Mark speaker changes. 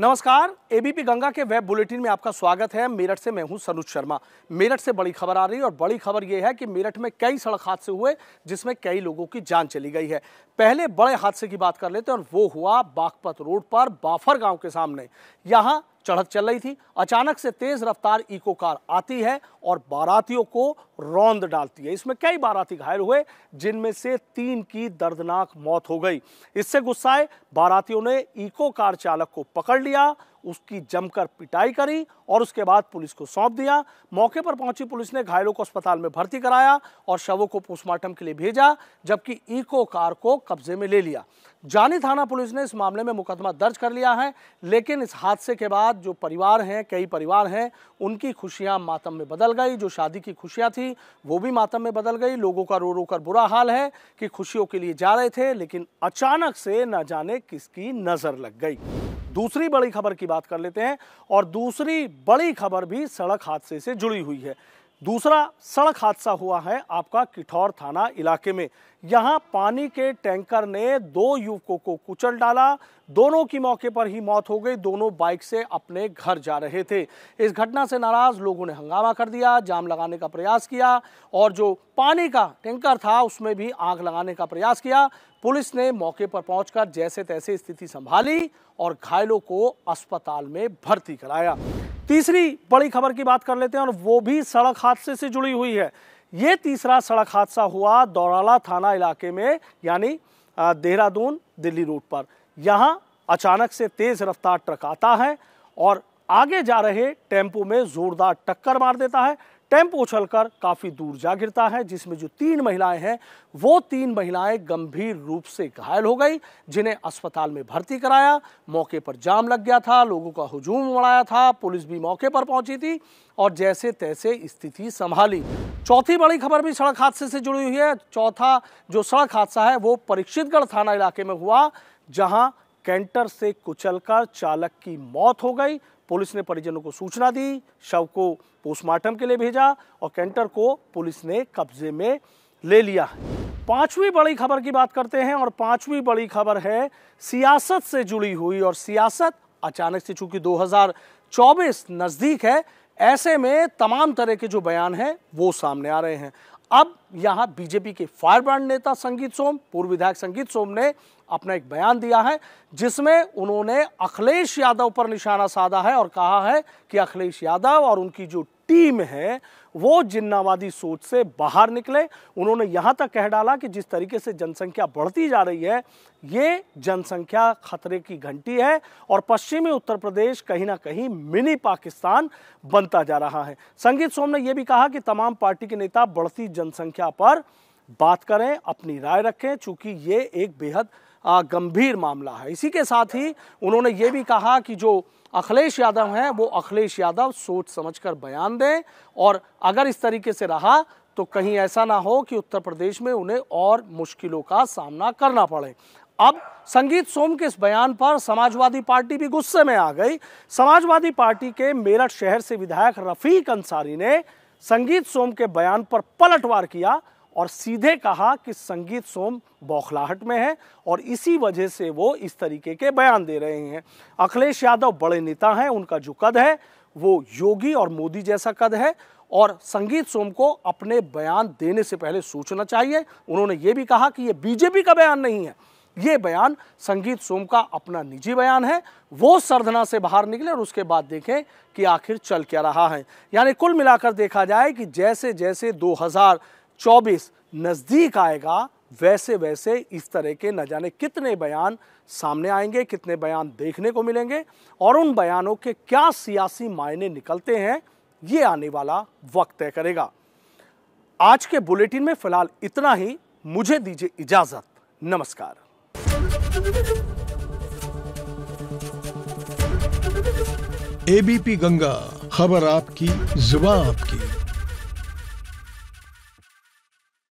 Speaker 1: नमस्कार एबीपी गंगा के web bulletin में आपका स्वागत है मेरठ से मैं हूं सनुज शर्मा मेरठ से बड़ी खबर आ रही है और बड़ी खबर यह है कि मेरठ में कई सड़क हादसे हुए जिसमें कई लोगों की जान चली गई है पहले बड़े हादसे की बात कर लेते हैं और वो हुआ बागपत रोड पर बाफर गांव के सामने यहाँ चढ़क चल रही थी अचानक से तेज रफ्तार इको कार आती है और बारातियों को रौंद डालती है इसमें कई बाराती घायल हुए जिनमें से तीन की दर्दनाक मौत हो गई इससे गुस्साए बारातियों ने इको कार चालक को पकड़ लिया उसकी जमकर पिटाई करी और उसके बाद पुलिस को सौंप दिया मौके पर पहुंची पुलिस ने घायलों को अस्पताल में भर्ती कराया और शवों को पोस्टमार्टम के लिए भेजा जबकि इको कार को कब्जे में ले लिया जानी थाना पुलिस ने इस मामले में मुकदमा दर्ज कर लिया है लेकिन इस हादसे के बाद जो परिवार हैं कई परिवार हैं उनकी खुशियां मातम में बदल गई जो शादी की खुशियां थी वो भी मातम में बदल गई लोगों का रो रो कर बुरा हाल है कि खुशियों के लिए जा रहे थे लेकिन अचानक से न जाने किसकी नज़र लग गई दूसरी बड़ी खबर की बात कर लेते हैं और दूसरी बड़ी खबर भी सड़क हादसे से जुड़ी हुई है दूसरा सड़क हादसा हुआ है आपका किठौर थाना इलाके में यहां पानी के टैंकर ने दो युवकों को कुचल डाला दोनों की मौके पर ही मौत हो गई दोनों बाइक से अपने घर जा रहे थे इस घटना से नाराज लोगों ने हंगामा कर दिया जाम लगाने का प्रयास किया और जो पानी का टैंकर था उसमें भी आग लगाने का प्रयास किया पुलिस ने मौके पर पहुंचकर जैसे तैसे स्थिति संभाली और घायलों को अस्पताल में भर्ती कराया तीसरी बड़ी खबर की बात कर लेते हैं और वो भी सड़क हादसे से जुड़ी हुई है ये तीसरा सड़क हादसा हुआ दौराला थाना इलाके में यानी देहरादून दिल्ली रोड पर यहाँ अचानक से तेज रफ्तार ट्रक आता है और आगे जा रहे टेम्पो में जोरदार टक्कर मार देता है टेम्पो उछल काफ़ी दूर जा गिरता है जिसमें जो तीन महिलाएं हैं वो तीन महिलाएं गंभीर रूप से घायल हो गई जिन्हें अस्पताल में भर्ती कराया मौके पर जाम लग गया था लोगों का हुजूम उड़ाया था पुलिस भी मौके पर पहुंची थी और जैसे तैसे स्थिति संभाली चौथी बड़ी खबर भी सड़क हादसे से जुड़ी हुई है चौथा जो सड़क हादसा है वो परीक्षितगढ़ थाना इलाके में हुआ जहाँ कैंटर से कुचलकर चालक की मौत हो गई पुलिस ने परिजनों को सूचना दी शव को पोस्टमार्टम के लिए भेजा और कैंटर को पुलिस ने कब्जे में ले लिया पांचवी बड़ी खबर की बात करते हैं और पांचवी बड़ी खबर है सियासत से जुड़ी हुई और सियासत अचानक से चूंकि 2024 नजदीक है ऐसे में तमाम तरह के जो बयान हैं वो सामने आ रहे हैं अब यहां बीजेपी के फायरब्रांड नेता संगीत सोम पूर्व विधायक संगीत सोम ने अपना एक बयान दिया है जिसमें उन्होंने अखिलेश यादव पर निशाना साधा है और कहा है कि अखिलेश यादव और उनकी जो टीम है वो जिन्नावादी सोच से बाहर निकले उन्होंने यहाँ तक कह डाला कि जिस तरीके से जनसंख्या बढ़ती जा रही है ये जनसंख्या खतरे की घंटी है और पश्चिमी उत्तर प्रदेश कहीं ना कहीं मिनी पाकिस्तान बनता जा रहा है संगीत सोम ने यह भी कहा कि तमाम पार्टी के नेता बढ़ती जनसंख्या पर बात करें अपनी राय रखें चूंकि ये एक बेहद गंभीर मामला है इसी के साथ ही उन्होंने ये भी कहा कि जो अखिलेश यादव हैं वो अखिलेश यादव सोच समझकर बयान दें और अगर इस तरीके से रहा तो कहीं ऐसा ना हो कि उत्तर प्रदेश में उन्हें और मुश्किलों का सामना करना पड़े अब संगीत सोम के इस बयान पर समाजवादी पार्टी भी गुस्से में आ गई समाजवादी पार्टी के मेरठ शहर से विधायक रफीक अंसारी ने संगीत सोम के बयान पर पलटवार किया और सीधे कहा कि संगीत सोम बौखलाहट में है और इसी वजह से वो इस तरीके के बयान दे रहे हैं अखिलेश यादव बड़े नेता हैं उनका जो कद है वो योगी और मोदी जैसा कद है और संगीत सोम को अपने बयान देने से पहले सोचना चाहिए उन्होंने ये भी कहा कि ये बीजेपी का बयान नहीं है ये बयान संगीत सोम का अपना निजी बयान है वो सरधना से बाहर निकले और उसके बाद देखें कि आखिर चल क्या रहा है यानी कुल मिलाकर देखा जाए कि जैसे जैसे चौबीस नज़दीक आएगा वैसे वैसे इस तरह के न जाने कितने बयान सामने आएंगे कितने बयान देखने को मिलेंगे और उन बयानों के क्या सियासी मायने निकलते हैं ये आने वाला वक्त तय करेगा आज के बुलेटिन में फिलहाल इतना ही मुझे दीजिए इजाजत नमस्कार एबीपी गंगा खबर आपकी जुबा आपकी